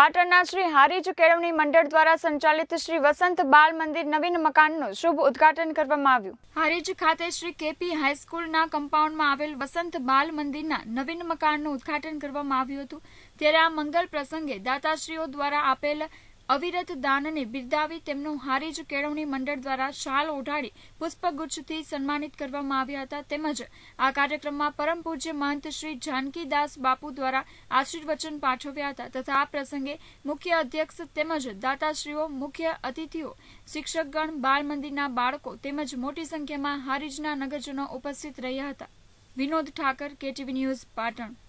પાટણના શ્રી હારીજ કેળવણી મંડળ દ્વારા સંચાલિત શ્રી વસંત બાલ મંદિર નવીન મકાનનું શુભ ઉદ્ઘાટન કરવામાં આવ્યું હારીજ ખાતે શ્રી કેપી હાઈસ્કૂલના કમ્પાઉન્ડમાં આવેલ વસંત બાલ મંદિરના નવીન મકાનનું ઉદ્ઘાટન કરવામાં આવ્યું હતું ત્યારે આ મંગલ પ્રસંગે દાતાશ્રીઓ દ્વારા આપેલ અવિરત દાનને બિરદાવી તેમનું હારીજ કેળવણી મંડળ દ્વારા શાલ ઓઢાડી પુષ્પગુચ્છથી સન્માનિત કરવામાં આવ્યા હતા તેમજ આ કાર્યક્રમમાં પરમ પૂજ્ય મહંત શ્રી જાનકીદાસ બાપુ દ્વારા આશીર્વચન પાઠવ્યા હતા તથા આ પ્રસંગે મુખ્ય અધ્યક્ષ તેમજ દાતાશ્રીઓ મુખ્ય અતિથિઓ શિક્ષકગણ બાળ મંદિરના બાળકો તેમજ મોટી સંખ્યામાં હારીજના નગરજનો ઉપસ્થિત રહ્યા હતા વિનોદ ઠાકર કેટીવી ન્યૂઝ પાટણ